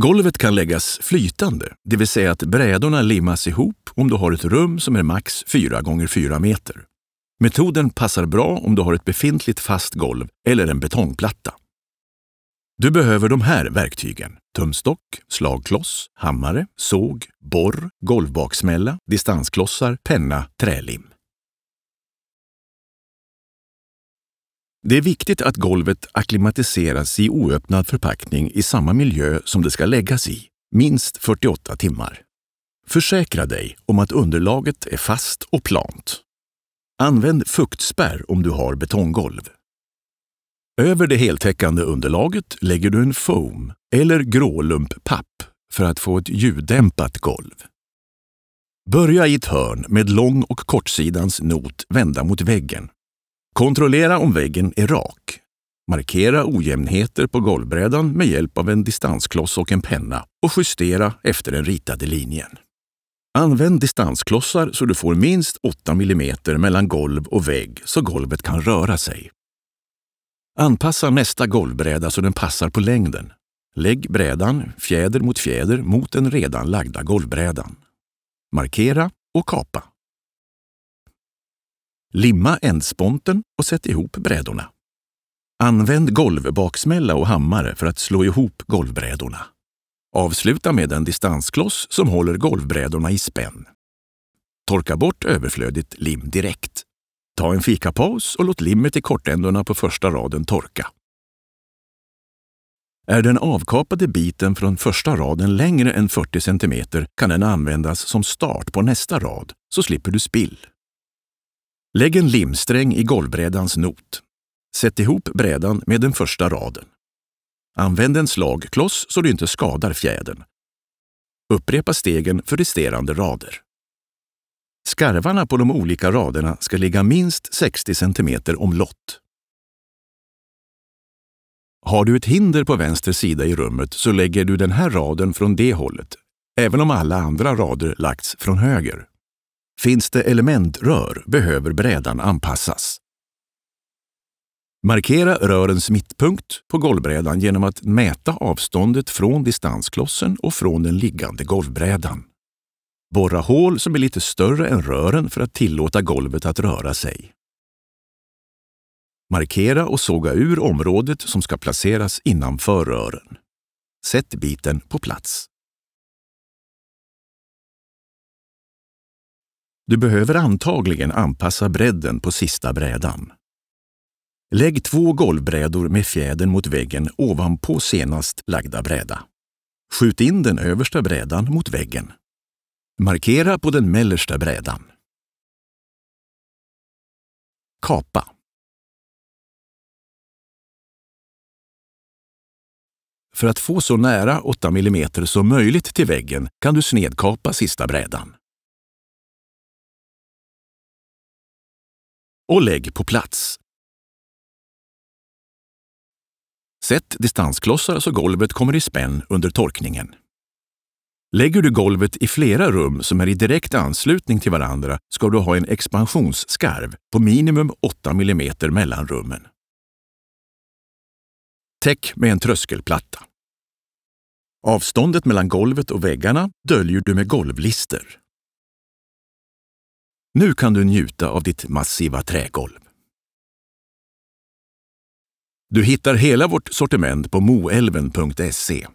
Golvet kan läggas flytande, det vill säga att brädorna limmas ihop om du har ett rum som är max 4 x 4 meter. Metoden passar bra om du har ett befintligt fast golv eller en betongplatta. Du behöver de här verktygen. Tumstock, slagkloss, hammare, såg, borr, golvbaksmälla, distansklossar, penna, trälim. Det är viktigt att golvet akklimatiseras i oöppnad förpackning i samma miljö som det ska läggas i, minst 48 timmar. Försäkra dig om att underlaget är fast och plant. Använd fuktspärr om du har betonggolv. Över det heltäckande underlaget lägger du en foam eller grålumppapp för att få ett ljuddämpat golv. Börja i ett hörn med lång och kortsidans not vända mot väggen Kontrollera om väggen är rak. Markera ojämnheter på golvbrädan med hjälp av en distanskloss och en penna och justera efter den ritade linjen. Använd distansklossar så du får minst 8 mm mellan golv och vägg så golvet kan röra sig. Anpassa nästa golvbräda så den passar på längden. Lägg brädan fjäder mot fjäder mot den redan lagda golvbrädan. Markera och kapa. Limma ändsponten och sätt ihop brädorna. Använd golvbaksmälla och hammare för att slå ihop golvbrädorna. Avsluta med en distanskloss som håller golvbrädorna i spänn. Torka bort överflödigt lim direkt. Ta en fikapaus och låt limmet i kortändorna på första raden torka. Är den avkapade biten från första raden längre än 40 cm kan den användas som start på nästa rad, så slipper du spill. Lägg en limsträng i golvbrädans not. Sätt ihop brädan med den första raden. Använd en slagkloss så du inte skadar fjädern. Upprepa stegen för resterande rader. Skarvarna på de olika raderna ska ligga minst 60 cm omlott. Har du ett hinder på vänster sida i rummet så lägger du den här raden från det hållet, även om alla andra rader lagts från höger. Finns det elementrör behöver brädan anpassas. Markera rörens mittpunkt på golvbrädan genom att mäta avståndet från distansklossen och från den liggande golvbrädan. Borra hål som är lite större än rören för att tillåta golvet att röra sig. Markera och såga ur området som ska placeras innanför rören. Sätt biten på plats. Du behöver antagligen anpassa bredden på sista brädan. Lägg två golvbrädor med fjädern mot väggen ovanpå senast lagda bräda. Skjut in den översta brädan mot väggen. Markera på den mellersta brädan. Kapa För att få så nära 8 mm som möjligt till väggen kan du snedkapa sista brädan. och lägg på plats. Sätt distansklossar så golvet kommer i spänn under torkningen. Lägger du golvet i flera rum som är i direkt anslutning till varandra ska du ha en expansionsskarv på minimum 8 mm mellan rummen. Täck med en tröskelplatta. Avståndet mellan golvet och väggarna döljer du med golvlister. Nu kan du njuta av ditt massiva trägolv. Du hittar hela vårt sortiment på moelven.se.